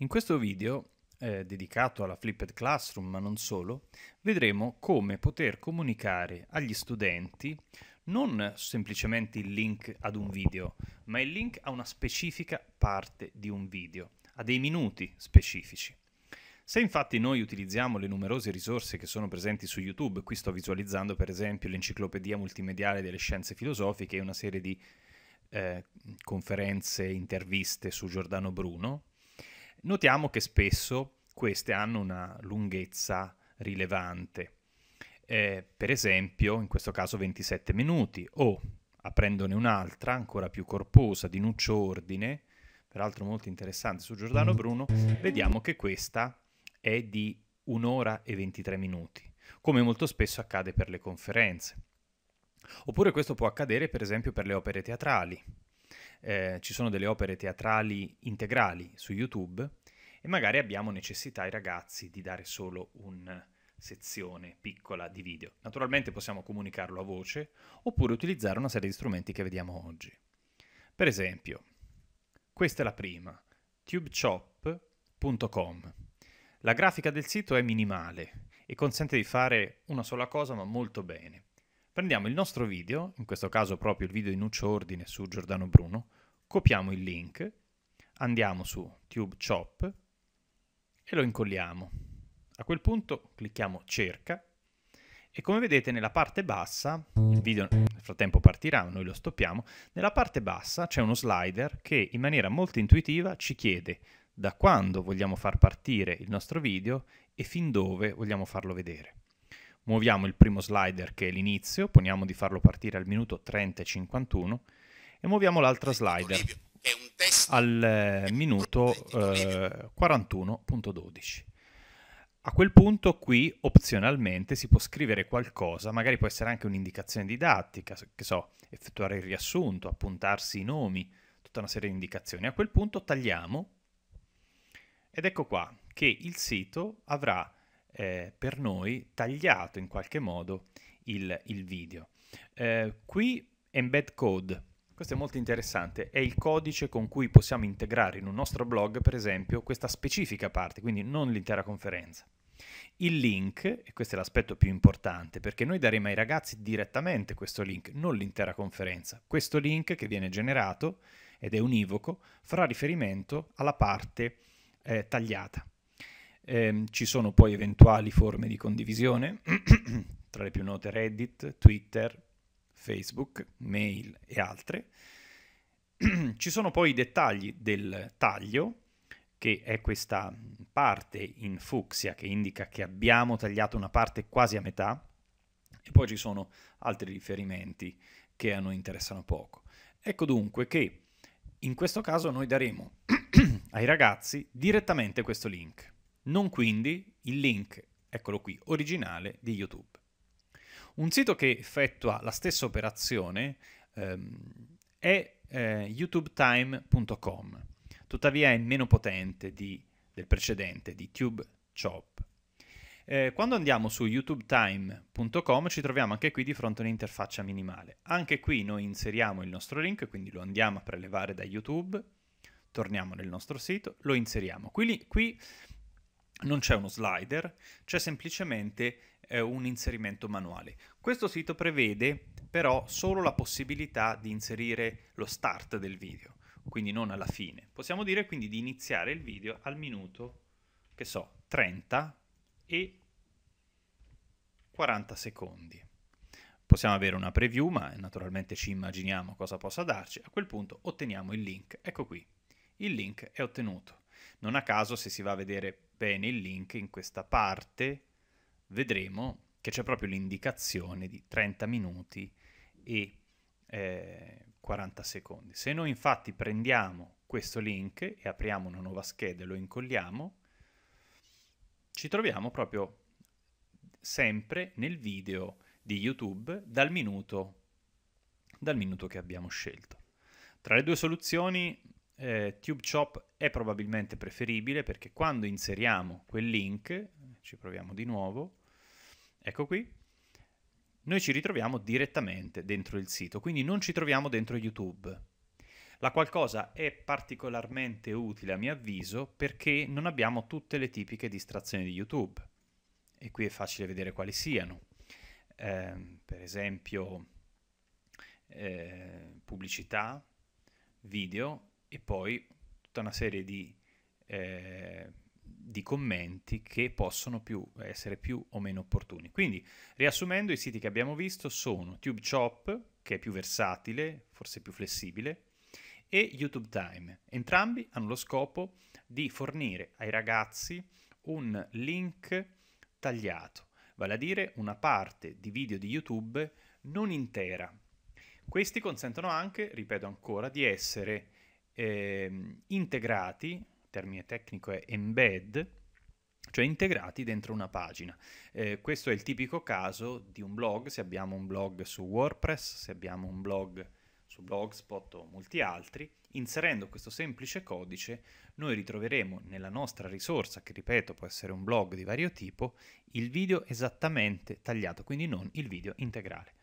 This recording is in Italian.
In questo video, eh, dedicato alla Flipped Classroom, ma non solo, vedremo come poter comunicare agli studenti non semplicemente il link ad un video, ma il link a una specifica parte di un video, a dei minuti specifici. Se infatti noi utilizziamo le numerose risorse che sono presenti su YouTube, qui sto visualizzando per esempio l'enciclopedia multimediale delle scienze filosofiche e una serie di eh, conferenze, interviste su Giordano Bruno, notiamo che spesso queste hanno una lunghezza rilevante. Eh, per esempio, in questo caso 27 minuti, o aprendone un'altra ancora più corposa di Nuccio Ordine, peraltro molto interessante su Giordano mm. Bruno, vediamo che questa è di un'ora e 23 minuti, come molto spesso accade per le conferenze. Oppure questo può accadere per esempio per le opere teatrali eh, ci sono delle opere teatrali integrali su YouTube e magari abbiamo necessità ai ragazzi di dare solo una sezione piccola di video. Naturalmente possiamo comunicarlo a voce oppure utilizzare una serie di strumenti che vediamo oggi. Per esempio, questa è la prima, tubechop.com. La grafica del sito è minimale e consente di fare una sola cosa ma molto bene. Prendiamo il nostro video, in questo caso proprio il video in Nuccio Ordine su Giordano Bruno, copiamo il link, andiamo su Tube Chop e lo incolliamo. A quel punto clicchiamo cerca e come vedete nella parte bassa, il video nel frattempo partirà, noi lo stoppiamo, nella parte bassa c'è uno slider che in maniera molto intuitiva ci chiede da quando vogliamo far partire il nostro video e fin dove vogliamo farlo vedere. Muoviamo il primo slider che è l'inizio, poniamo di farlo partire al minuto 30 e 51 e muoviamo l'altro ecco, slider al eh, minuto eh, 41.12. A quel punto qui opzionalmente si può scrivere qualcosa, magari può essere anche un'indicazione didattica, che so, effettuare il riassunto, appuntarsi i nomi, tutta una serie di indicazioni. A quel punto tagliamo ed ecco qua che il sito avrà eh, per noi tagliato in qualche modo il, il video. Eh, qui embed code, questo è molto interessante, è il codice con cui possiamo integrare in un nostro blog per esempio questa specifica parte, quindi non l'intera conferenza. Il link, e questo è l'aspetto più importante, perché noi daremo ai ragazzi direttamente questo link, non l'intera conferenza. Questo link che viene generato, ed è univoco, farà riferimento alla parte eh, tagliata. Eh, ci sono poi eventuali forme di condivisione, tra le più note Reddit, Twitter, Facebook, mail e altre. ci sono poi i dettagli del taglio, che è questa parte in fucsia che indica che abbiamo tagliato una parte quasi a metà, e poi ci sono altri riferimenti che a noi interessano poco. Ecco dunque che in questo caso noi daremo ai ragazzi direttamente questo link non quindi il link, eccolo qui, originale di YouTube. Un sito che effettua la stessa operazione ehm, è eh, youtubetime.com, tuttavia è meno potente di, del precedente, di TubeChop. Eh, quando andiamo su youtubetime.com ci troviamo anche qui di fronte a un'interfaccia minimale. Anche qui noi inseriamo il nostro link, quindi lo andiamo a prelevare da YouTube, torniamo nel nostro sito, lo inseriamo. Qui, qui non c'è uno slider, c'è semplicemente eh, un inserimento manuale. Questo sito prevede però solo la possibilità di inserire lo start del video, quindi non alla fine. Possiamo dire quindi di iniziare il video al minuto, che so, 30 e 40 secondi. Possiamo avere una preview, ma naturalmente ci immaginiamo cosa possa darci. A quel punto otteniamo il link. Ecco qui, il link è ottenuto. Non a caso se si va a vedere bene il link in questa parte vedremo che c'è proprio l'indicazione di 30 minuti e eh, 40 secondi. Se noi infatti prendiamo questo link e apriamo una nuova scheda e lo incolliamo, ci troviamo proprio sempre nel video di YouTube dal minuto, dal minuto che abbiamo scelto. Tra le due soluzioni eh, TubeChop è probabilmente preferibile perché quando inseriamo quel link, ci proviamo di nuovo, ecco qui, noi ci ritroviamo direttamente dentro il sito, quindi non ci troviamo dentro YouTube. La qualcosa è particolarmente utile a mio avviso perché non abbiamo tutte le tipiche distrazioni di YouTube e qui è facile vedere quali siano. Eh, per esempio eh, pubblicità, video e poi tutta una serie di, eh, di commenti che possono più essere più o meno opportuni. Quindi, riassumendo, i siti che abbiamo visto sono TubeChop, che è più versatile, forse più flessibile, e YouTube Time. Entrambi hanno lo scopo di fornire ai ragazzi un link tagliato, vale a dire una parte di video di YouTube non intera. Questi consentono anche, ripeto ancora, di essere eh, integrati, termine tecnico è embed, cioè integrati dentro una pagina. Eh, questo è il tipico caso di un blog, se abbiamo un blog su WordPress, se abbiamo un blog su Blogspot o molti altri, inserendo questo semplice codice noi ritroveremo nella nostra risorsa, che ripeto può essere un blog di vario tipo, il video esattamente tagliato, quindi non il video integrale.